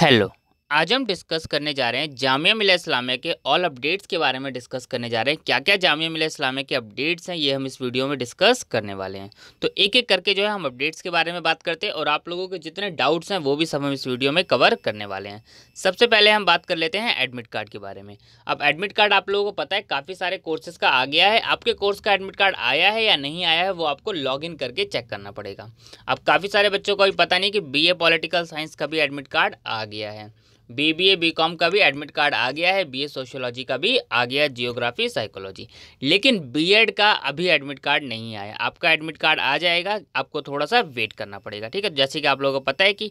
hello आज हम discuss करने जा रहे हैं जामिया मिल इस्लामिया के ऑल अपडेट्स के बारे में डिस्कस करने जा रहे हैं क्या क्या जामिया मिल इस्लामिया के अपडेट्स हैं ये हम इस वीडियो में डिस्कस करने वाले हैं तो एक एक करके जो है हम अपडेट्स के बारे में बात करते हैं और आप लोगों के जितने डाउट्स हैं वो भी सब हम इस वीडियो में कवर करने वाले हैं सबसे पहले हम बात कर लेते हैं एडमिट कार्ड के बारे में अब एडमिट कार्ड आप लोगों को पता है काफ़ी सारे कोर्सेज का आ गया है आपके कोर्स का एडमिट कार्ड आया है या नहीं आया है वो आपको लॉग करके चेक करना पड़ेगा अब काफ़ी सारे बच्चों को अभी पता नहीं कि बी पॉलिटिकल साइंस का भी एडमिट कार्ड आ गया है B B A B com का भी एडमिट कार्ड आ गया है बी ए सोशियोलॉजी का भी आ गया है जियोग्राफी साइकोलॉजी लेकिन बी एड का अभी एडमिट कार्ड नहीं आया आपका एडमिट कार्ड आ जाएगा आपको थोड़ा सा वेट करना पड़ेगा ठीक है जैसे कि आप लोगों को पता है कि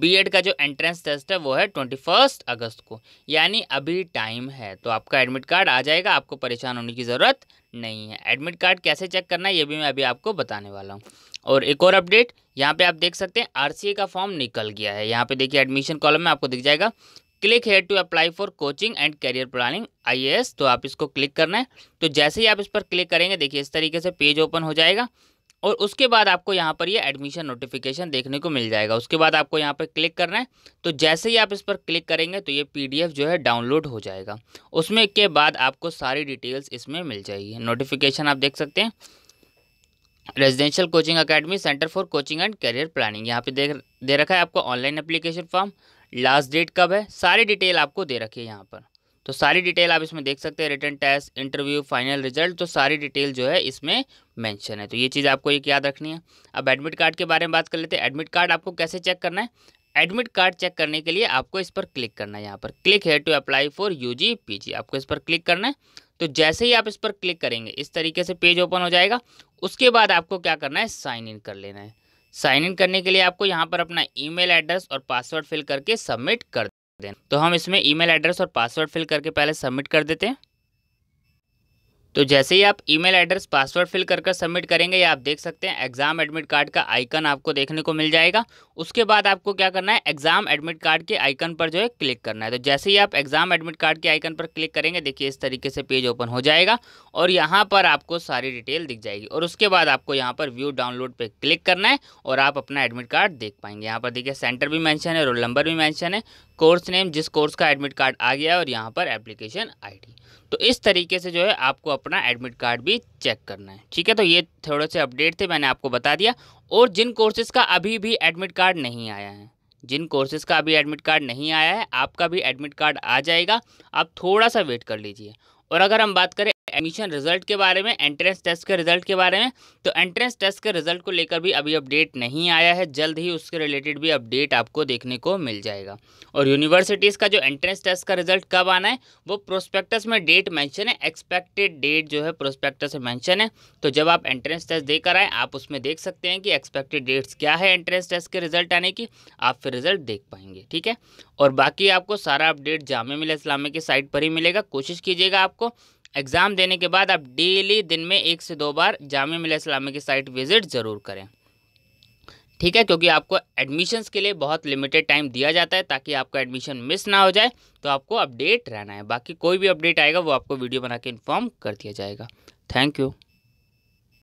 बी एड का जो एंट्रेंस टेस्ट है वो है ट्वेंटी फर्स्ट अगस्त को यानी अभी टाइम है तो आपका एडमिट कार्ड आ जाएगा आपको परेशान होने की ज़रूरत नहीं है एडमिट कार्ड कैसे चेक करना है ये भी मैं अभी आपको बताने वाला हूँ और एक और अपडेट यहाँ पे आप देख सकते हैं आरसीए का फॉर्म निकल गया है यहाँ पे देखिए एडमिशन कॉलम में आपको दिख जाएगा click here to apply for coaching and career planning आई तो आप इसको क्लिक करना है तो जैसे ही आप इस पर क्लिक करेंगे देखिए इस तरीके से पेज ओपन हो जाएगा और उसके बाद आपको यहाँ पर ये एडमिशन नोटिफिकेशन देखने को मिल जाएगा उसके बाद आपको यहाँ पर क्लिक करना है तो जैसे ही आप इस पर क्लिक करेंगे तो ये पीडीएफ जो है डाउनलोड हो जाएगा उसमें के बाद आपको सारी डिटेल्स इसमें मिल जाएगी नोटिफिकेशन आप देख सकते हैं residential coaching academy centre for coaching and career planning यहाँ पर देख दे रखा है आपको online application form last date कब है सारी डिटेल आपको दे रखी है यहाँ पर तो सारी डिटेल आप इसमें देख सकते हैं written test interview final result तो सारी डिटेल जो है इसमें मेंशन है तो ये चीज़ आपको एक याद रखनी है अब एडमिट कार्ड के बारे में बात कर लेते हैं एडमिट कार्ड आपको कैसे चेक करना है एडमिट कार्ड चेक करने के लिए आपको इस पर क्लिक करना है यहाँ पर click here to apply for U G P G आपको इस पर क्लिक करना है तो जैसे ही आप इस पर क्लिक करेंगे इस तरीके से पेज ओपन हो जाएगा उसके बाद आपको क्या करना है साइन इन कर लेना है साइन इन करने के लिए आपको यहाँ पर अपना ई एड्रेस और पासवर्ड फिल करके सबमिट कर देना तो हम इसमें ईमेल एड्रेस और पासवर्ड फिल करके पहले सबमिट कर देते हैं तो जैसे ही आप ईमेल एड्रेस पासवर्ड फिल कर कर सबमिट करेंगे या आप देख सकते हैं एग्ज़ाम एडमिट कार्ड का आइकन आपको देखने को मिल जाएगा उसके बाद आपको क्या करना है एग्ज़ाम एडमिट कार्ड के आइकन पर जो है क्लिक करना है तो जैसे ही आप एग्ज़ाम एडमिट कार्ड के आइकन पर क्लिक करेंगे देखिए इस तरीके से पेज ओपन हो जाएगा और यहाँ पर आपको सारी डिटेल दिख जाएगी और उसके बाद आपको यहाँ पर व्यू डाउनलोड पर क्लिक करना है और आप अपना एडमिट कार्ड देख पाएंगे यहाँ पर देखिए सेंटर भी मैंशन है रोल नंबर भी मैंशन है कोर्स नेम जिस कोर्स का एडमिट कार्ड आ गया है और यहाँ पर एप्लीकेशन आई तो इस तरीके से जो है आपको अपना एडमिट कार्ड भी चेक करना है ठीक है तो ये थोड़े से अपडेट थे मैंने आपको बता दिया और जिन कोर्सेज़ का अभी भी एडमिट कार्ड नहीं आया है जिन कोर्सेज़ का अभी एडमिट कार्ड नहीं आया है आपका भी एडमिट कार्ड आ जाएगा आप थोड़ा सा वेट कर लीजिए और अगर हम बात करें एडमिशन रिजल्ट के बारे में एंट्रेंस टेस्ट के रिजल्ट के बारे में तो एंट्रेंस टेस्ट के रिजल्ट को लेकर भी अभी अपडेट नहीं आया है जल्द ही उसके रिलेटेड भी अपडेट आपको देखने को मिल जाएगा और यूनिवर्सिटीज़ का जो एंट्रेंस टेस्ट का रिजल्ट कब आना है वो प्रोस्पेक्टस में डेट मैंशन है एक्सपेक्टेड डेट जो है प्रोस्पेक्टस में मैंशन है तो जब आप एंट्रेंस टेस्ट देकर आएँ आप उसमें देख सकते हैं कि एक्सपेक्टेड डेट्स क्या है एंट्रेंस टेस्ट के रिजल्ट आने की आप फिर रिजल्ट देख पाएंगे ठीक है और बाकी आपको सारा अपडेट जामे मिल इस्लामी की साइट पर ही मिलेगा कोशिश कीजिएगा आपको एग्ज़ाम देने के बाद आप डेली दिन में एक से दो बार जामिया मिल इस्लामी की साइट विज़िट ज़रूर करें ठीक है क्योंकि आपको एडमिशन्स के लिए बहुत लिमिटेड टाइम दिया जाता है ताकि आपका एडमिशन मिस ना हो जाए तो आपको अपडेट रहना है बाकी कोई भी अपडेट आएगा वो आपको वीडियो बना के इन्फॉर्म कर दिया जाएगा थैंक यू